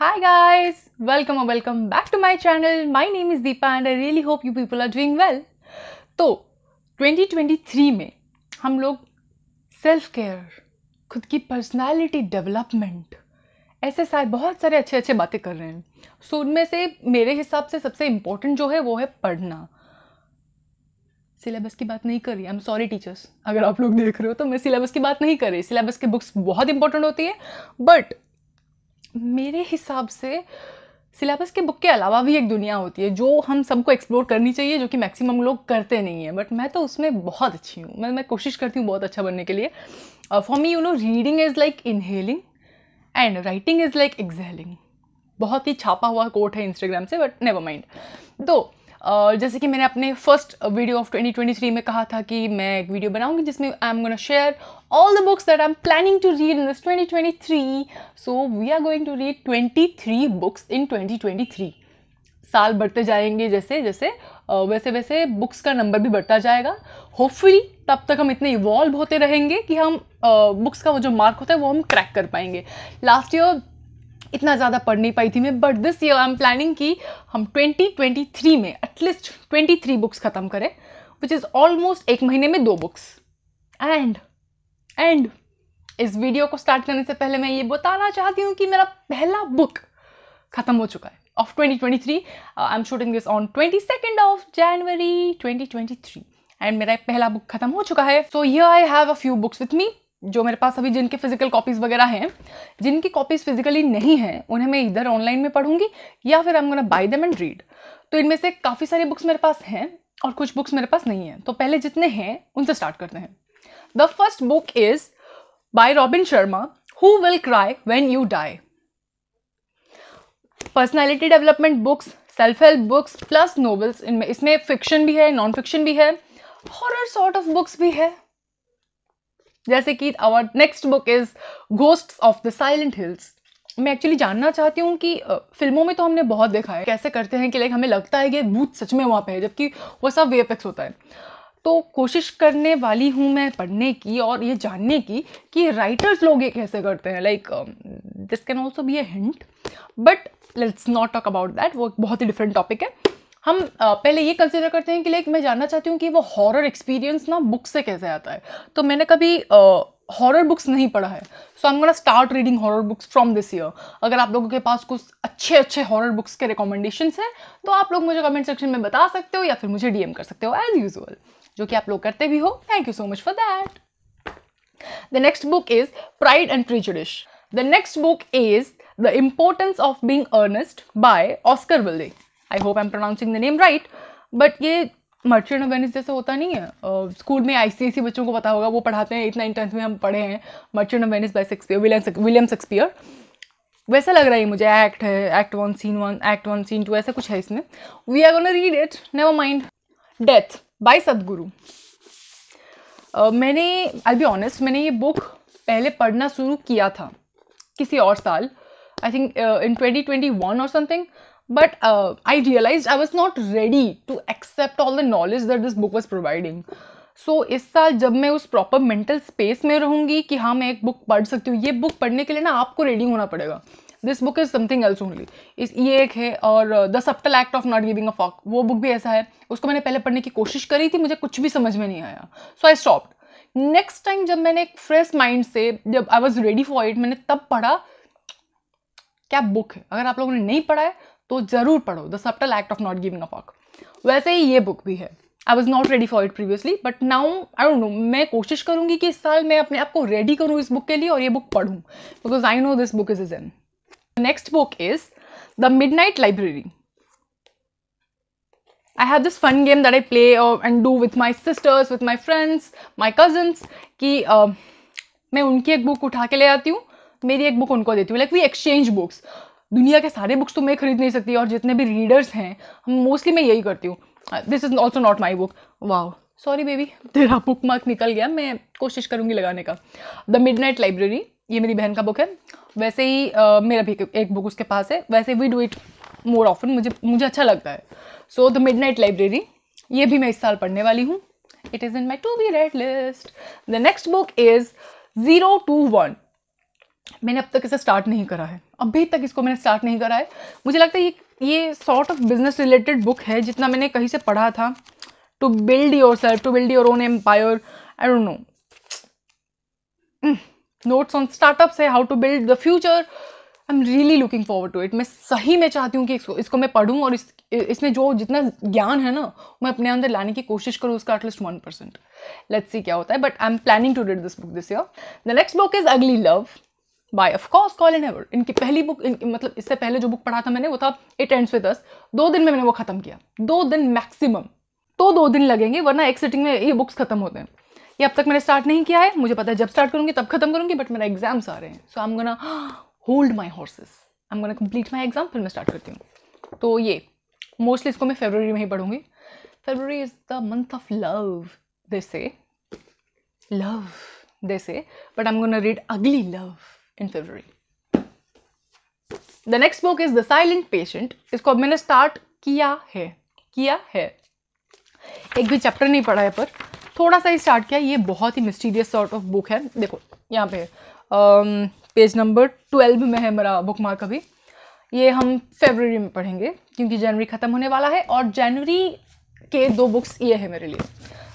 Hi guys, welcome or welcome back to my channel. My name is Deepa and I really hope you people are doing well. तो 2023 में हम लोग self care खुद की personality development ऐसे सारे बहुत सारे अच्छे अच्छे बातें कर रहे हैं सो उनमें से मेरे हिसाब से सबसे इम्पोर्टेंट जो है वो है पढ़ना सिलेबस की बात नहीं कर रही आई एम सॉरी टीचर्स अगर आप लोग देख रहे हो तो मैं सिलेबस की बात नहीं कर रही सिलेबस की बुक्स बहुत इंपॉर्टेंट होती है बट मेरे हिसाब से सिलेबस के बुक के अलावा भी एक दुनिया होती है जो हम सबको एक्सप्लोर करनी चाहिए जो कि मैक्सिमम लोग करते नहीं हैं बट मैं तो उसमें बहुत अच्छी हूँ मैं मैं कोशिश करती हूँ बहुत अच्छा बनने के लिए for me you know reading is like inhaling and writing is like exhaling बहुत ही छापा हुआ कोट है इंस्टाग्राम से बट नेवर माइंड तो और जैसे कि मैंने अपने फर्स्ट वीडियो ऑफ 2023 में कहा था कि मैं एक वीडियो बनाऊंगी जिसमें I am gonna share all the books that I am planning to read in this 2023 so we are going to read 23 books in 2023 साल बढ़ते जाएंगे जैसे जैसे वैसे वैसे बुक्स का नंबर भी बढ़ता जाएगा होपफुली तब तक हम इतने इवॉल्व होते रहेंगे कि हम बुक्स का वो जो मार्क होता है वो हम क्रैक कर पाएंगे लास्ट ईयर इतना ज़्यादा पढ़ नहीं पाई थी मैं but this year I am planning कि हम 2023 में एटलीस्ट 23 बुक्स ख़त्म करें विच इज़ ऑलमोस्ट एक महीने में दो बुक्स एंड एंड इस वीडियो को स्टार्ट करने से पहले मैं ये बताना चाहती हूँ कि मेरा पहला बुक ख़त्म हो चुका है of 2023 I am shooting this on twenty second of January 2023 and मेरा पहला बुक खत्म हो चुका है सो uh, ये I have a few books with me जो मेरे पास अभी जिनके फिजिकल कॉपीज़ वगैरह हैं जिनकी कॉपीज़ फिजिकली नहीं है उन्हें मैं इधर ऑनलाइन में पढ़ूंगी या फिर I am gonna buy them and read तो इनमें से काफ़ी सारी बुक्स मेरे पास हैं और कुछ बुक्स मेरे पास नहीं हैं तो पहले जितने हैं उनसे स्टार्ट करते हैं the first book is by Robin Sharma who will cry when you die personality development books self help books plus novels इनमें इसमें फिक्शन भी है नॉन फिक्शन भी है हॉरर सॉर्ट ऑफ बुक्स भी है जैसे कि our next book is ghost of the silent hills मैं एक्चुअली जानना चाहती हूँ कि फिल्मों में तो हमने बहुत देखा है कैसे करते हैं कि लाइक हमें लगता है कि भूत सच में वहाँ पे है जबकि वो सब वे होता है तो कोशिश करने वाली हूँ मैं पढ़ने की और ये जानने की कि राइटर्स लोग ये कैसे करते हैं like this can also be a hint but let's not talk about that वो बहुत ही डिफरेंट टॉपिक है हम पहले ये कंसिडर करते हैं कि लाइक मैं जानना चाहती हूँ कि वो हॉरर एक्सपीरियंस ना बुक से कैसे आता है तो मैंने कभी हॉरर बुक्स नहीं पढ़ा है so I am gonna start reading horror books from this year अगर आप लोगों के पास कुछ अच्छे अच्छे हॉरर बुक्स के रिकमेंडेशन हैं तो आप लोग मुझे कमेंट सेक्शन में बता सकते हो या फिर मुझे डीएम कर सकते हो एज यूजल जो कि आप लोग करते भी हो thank you so much for that the next book is pride and prejudice the next book is the importance of being earnest by Oscar Wilde. I hope I am pronouncing the name right but ये merchant awareness जैसे होता नहीं है school uh, में ICSC बच्चों को पता होगा वो पढ़ाते हैं इतना इंटेंस में हम पढ़े हैं merchant awareness by Shakespeare William William Shakespeare वैसा लग रहा है मुझे एक्ट है act one scene one act one scene two ऐसा कुछ है इसमें we are gonna read it never mind death by Sadhguru मैंने आई बी ऑनेस्ट मैंने ये बुक पहले पढ़ना शुरू किया था किसी और साल I think in twenty twenty one और something but I realize I was not ready to accept all the knowledge that this book was providing so इस साल जब मैं उस प्रॉपर मेंटल स्पेस में रहूँगी कि हाँ मैं एक बुक पढ़ सकती हूँ ये बुक पढ़ने के लिए ना आपको रेडी होना पड़ेगा this book is something else only इस ये एक है और the subtle art of not giving a fuck वो बुक भी ऐसा है उसको मैंने पहले पढ़ने की कोशिश करी थी मुझे कुछ भी समझ में नहीं आया so I stopped next time जब मैंने एक फ्रेश माइंड से जब I was ready for it मैंने तब पढ़ा क्या बुक है अगर आप लोगों ने नहीं पढ़ा है तो ज़रूर पढ़ो the subtle art of not giving a fuck वैसे ही ये बुक भी है I was not ready for it previously but now I don't know मैं कोशिश करूंगी कि इस साल मैं अपने आप को रेडी करूँ इस बुक के लिए और ये बुक पढ़ूँ because I know this book is is an next book is the midnight library I have this fun game that I play and do with my sisters with my friends my cousins कि uh, मैं उनकी एक book उठा के ले आती हूँ मेरी एक बुक उनको देती हूँ लाइक वी एक्सचेंज बुक्स दुनिया के सारे बुक्स तो मैं खरीद नहीं सकती और जितने भी रीडर्स हैं मोस्टली मैं यही करती हूँ this is also not my book वाह सॉरी बेबी तेरा बुक मार्क निकल गया मैं कोशिश करूँगी लगाने का द मिड नाइट लाइब्रेरी ये मेरी बहन का बुक है वैसे ही uh, मेरा भी एक बुक उसके पास है वैसे we do it more often मुझे मुझे अच्छा लगता है so the midnight library ये भी मैं इस साल पढ़ने वाली हूँ it is in my to be read list the next book is zero to one मैंने अब तक इसे स्टार्ट नहीं करा है अभी तक इसको मैंने स्टार्ट नहीं करा है मुझे लगता है ये ये sort of business related book है जितना मैंने कहीं से पढ़ा था to build yourself to build your own empire I don't know notes on startups है how to build the future I am really looking forward to it मैं सही में चाहती हूँ कि इसको इसको मैं पढ़ूँ और इस इसमें जो जितना ज्ञान है ना मैं अपने अंदर लाने की कोशिश करूँ उसका at least one percent let's see क्या होता है but I am planning to read this book this year the next book is ugly love by of course Colleen Hoover इनकी पहली बुक इनकी मतलब इससे पहले जो बुक पढ़ा था मैंने वो था इट एंड्स विद अस दो दिन में मैंने वो खत्म किया दो दिन मैक्सिमम तो दो दिन लगेंगे वरना एक सिटिंग में ये बुक्स खत्म होते हैं ये अब तक मैंने स्टार्ट नहीं किया है मुझे पता है जब स्टार्ट करूंगी तब खत्म करूंगी बट मेरा एग्जाम्स आ रहे हैं so I am gonna hold my horses I am gonna complete my exam फिर मैं स्टार्ट करती हूँ तो ये मोस्टली इसको मैं फेबररी में ही पढ़ूंगी February is the month of love they say love they say but I am gonna read ugly love in February. The next book is The Silent Patient. इसको अब मैंने स्टार्ट किया है किया है एक भी चैप्टर नहीं पढ़ा है पर थोड़ा सा ही स्टार्ट किया ये बहुत ही मिस्टीरियस सॉर्ट ऑफ बुक है देखो यहाँ पे पेज नंबर ट्वेल्व में है मेरा बुक मार्क अभी ये हम फेबररी में पढ़ेंगे क्योंकि जनवरी ख़त्म होने वाला है और जनवरी के दो बुक्स ये है मेरे लिए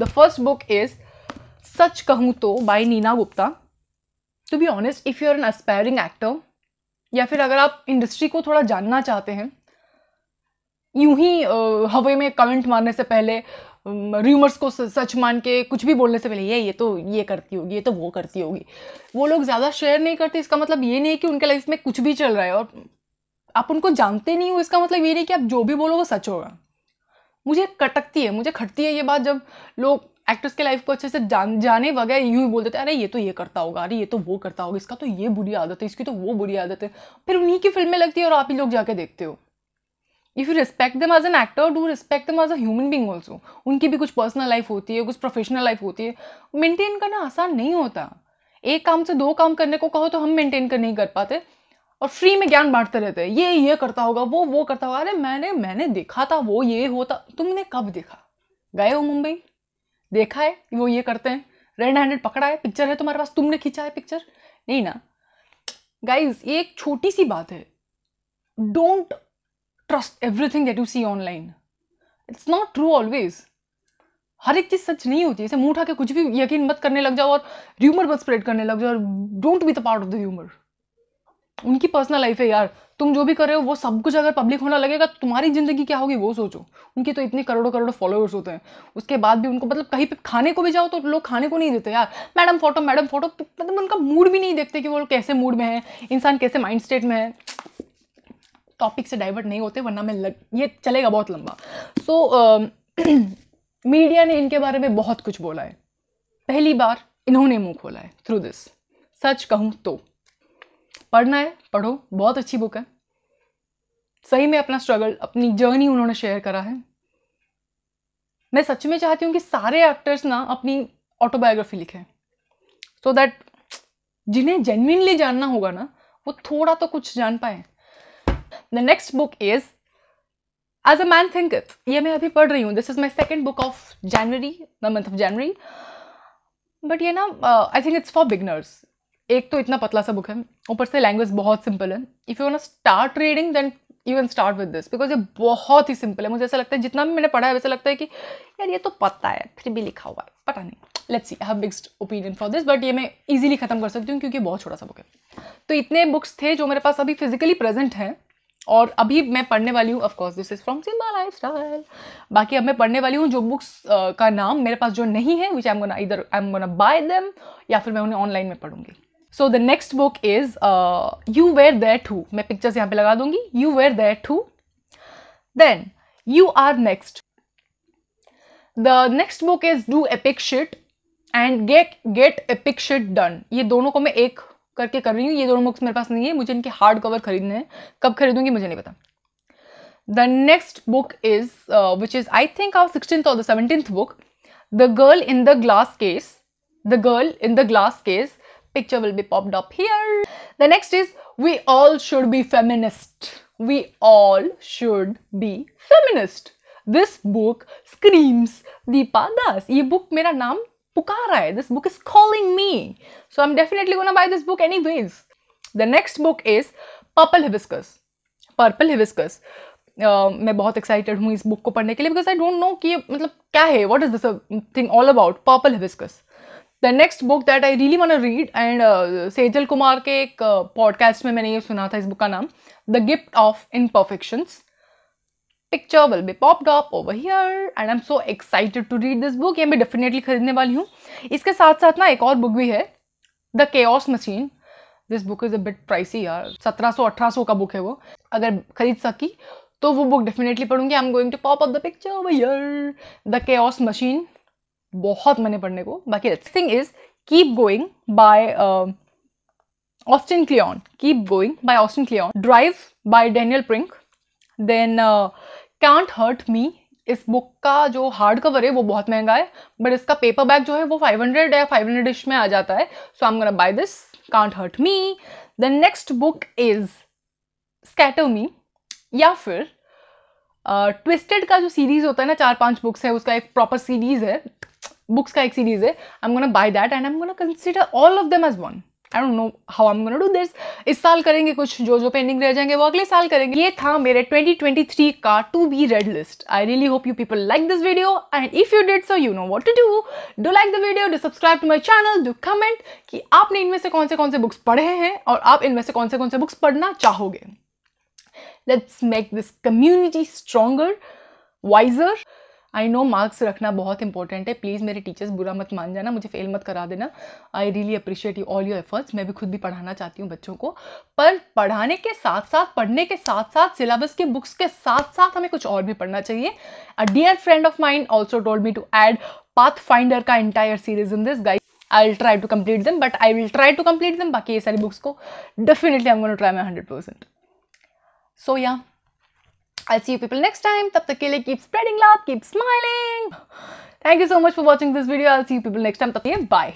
द फर्स्ट बुक इज़ सच कहूँ तो by Neena Gupta to be honest if you are an aspiring actor या फिर अगर आप इंडस्ट्री को थोड़ा जानना चाहते हैं यूं ही हवे में कमेंट मारने से पहले र्यूमर्स को सच मान के कुछ भी बोलने से पहले ये ये तो ये करती होगी ये तो वो करती होगी वो लोग ज़्यादा शेयर नहीं करते इसका मतलब ये नहीं है कि उनके लाइफ में कुछ भी चल रहा है और आप उनको जानते नहीं हो इसका मतलब ये नहीं कि आप जो भी बोलो वो सच होगा मुझे कटकती है मुझे खटती है ये बात जब लोग एक्टर्स के लाइफ को अच्छे से जान जाने वगैरह यूँ ही बोल देते हैं अरे ये तो ये करता होगा अरे ये तो वो करता होगा इसका तो ये बुरी आदत है इसकी तो वो बुरी आदत है फिर उन्हीं की फिल्में लगती है और आप ही लोग जाके देखते हो if you respect them as an actor do respect them as a human being also उनकी भी कुछ पर्सनल लाइफ होती है कुछ प्रोफेशनल लाइफ होती है मेंटेन करना आसान नहीं होता एक काम से दो काम करने को कहो तो हम मेंटेन कर नहीं कर पाते और फ्री में ज्ञान बांटते रहते हैं ये ये करता होगा वो वो करता होगा अरे मैंने मैंने देखा था वो ये होता तुमने कब देखा गए हो मुंबई देखा है वो ये करते हैं रेड हैंडेड पकड़ा है पिक्चर है तुम्हारे पास तुमने खींचा है पिक्चर नहीं ना गाइज ये एक छोटी सी बात है don't trust everything that you see online it's not true always हर एक चीज़ सच नहीं होती है इसे मुंह उठा के कुछ भी यकीन मत करने लग जाओ और र्यूमर मत स्प्रेड करने लग जाओ और don't be the part of the rumour उनकी पर्सनल लाइफ है यार तुम जो भी कर रहे हो वो सब कुछ अगर पब्लिक होना लगेगा तो तुम्हारी ज़िंदगी क्या होगी वो सोचो उनके तो इतने करोड़ों करोड़ों फॉलोअर्स होते हैं उसके बाद भी उनको मतलब कहीं पे खाने को भी जाओ तो लोग खाने को नहीं देते यार मैडम फोटो मैडम फोटो मतलब उनका मूड भी नहीं देखते कि वो कैसे मूड में है इंसान कैसे माइंड स्टेट में है टॉपिक से डाइवर्ट नहीं होते वरना मैं लग ये चलेगा बहुत लंबा सो so, मीडिया ने इनके बारे में बहुत कुछ बोला है पहली बार इन्होंने मुंह खोला है थ्रू दिस सच कहूँ तो पढ़ना है पढ़ो बहुत अच्छी बुक है सही में अपना स्ट्रगल अपनी जर्नी उन्होंने शेयर करा है मैं सच में चाहती हूँ कि सारे एक्टर्स ना अपनी ऑटोबायोग्राफी लिखें सो so दैट जिन्हें जेन्यनली जानना होगा ना वो थोड़ा तो कुछ जान पाए the next book is as a man think ये मैं अभी पढ़ रही हूँ this is my second book of January the month of January but ये ना I think it's for beginners एक तो इतना पतला सा बुक है ऊपर से लैंग्वेज बहुत सिंपल है इफ़ यू ना start reading then even start with this because ये बहुत ही सिंपल है मुझे ऐसा लगता है जितना भी मैंने पढ़ा है वैसा लगता है कि यार ये तो पता है फिर भी लिखा हुआ है पता नहीं let's see have biggest opinion for this but ये मैं इजीली ख़त्म कर सकती हूँ क्योंकि बहुत छोटा सा बुक है तो इतने बुक्स थे जो मेरे पास अभी फिजिकली प्रेजेंट हैं और अभी मैं पढ़ने वाली हूँ of course this is from Simba lifestyle बाकी अब मैं पढ़ने वाली हूँ जो बुक्स uh, का नाम मेरे पास जो नहीं है विच आई एम गोना इधर I am gonna buy them या फिर मैं उन्हें ऑनलाइन में पढ़ूंगी so the next book is you were there too मैं पिक्चर्स यहाँ पे लगा दूंगी you were there too then you are next the next book is do epic shit and get get epic shit done ये दोनों को मैं एक करके कर रही हूँ ये दोनों बुक्स मेरे पास नहीं है मुझे इनके हार्ड कवर खरीदने हैं कब खरीदूंगी मुझे नहीं पता the next book is which is I think our sixteen और the seventeen book the girl in the glass case the girl in the glass case picture will be popped up here. The next is we all should be feminist. We all should be feminist. This book screams the Das. ये book मेरा name This book is calling me. So I'm definitely gonna buy this book anyways. The next book is Purple Hibiscus. Purple Hibiscus. Uh, am बहुत excited हूँ इस book को पढ़ने because I don't know no कि मतलब uh, all about. Purple hibiscus. The next book that I really want read and Sejal Kumar के एक podcast uh, में मैंने ये सुना था इस बुक का नाम the gift of perfection picture will be popped up over here and I am so excited to read this book ये मैं डेफिनेटली खरीदने वाली हूँ इसके साथ साथ ना एक और बुक भी है the ass machine this book is a bit pricey यार सत्रह सौ अठारह सौ का बुक है वो अगर खरीद सकी तो वो बुक डेफिनेटली पढ़ूंगी I am going to pop up the picture over here the ass machine बहुत मैंने पढ़ने को बाकी thing is keep going by Austin Kleon, keep going by Austin Kleon, drive by Daniel Pink then uh, hurt me इस book का जो hard cover है वो बहुत महंगा है बट इसका पेपर बैग जो है वो 500 या 500 हंड्रेड में आ जाता है so I am gonna buy this can't hurt me the next book is scatter me या फिर ट्विस्टेड uh, का जो सीरीज होता है ना चार पांच बुक्स है उसका एक प्रॉपर सीरीज है बुक्स का एक सीरीज है I am gonna buy that and I am gonna consider all of them as one I don't know how I am gonna do this इस साल करेंगे कुछ जो जो पेंडिंग रह जाएंगे वो अगले साल करेंगे ये था मेरे 2023 का to be read list I really hope you people like this video and if you did so you know what to do do like the video do subscribe to my channel do comment कि आपने इनमें से कौन से कौन से books पढ़े हैं और आप इनमें से कौन से कौन से बुक्स पढ़ना चाहोगे let's make this community stronger wiser I know marks रखना बहुत इंपॉर्टेंट है प्लीज़ मेरे टीचर्स बुरा मत मान जाना मुझे फेल मत करा देना I really appreciate you all your efforts मैं भी खुद भी पढ़ाना चाहती हूँ बच्चों को पर पढ़ाने के साथ साथ पढ़ने के साथ साथ सिलेबस के बुक्स के साथ साथ हमें कुछ और भी पढ़ना चाहिए a dear friend of mine also told me to add pathfinder का entire series in this guide I will try to complete them but I will try to complete them बाकी ये सारी बुक्स को definitely I am gonna try my hundred percent so या I'll see you people next time. Tab tak ke liye keep spreading love, keep smiling. Thank you so much for watching this video. I'll see you people next time. Tab bye.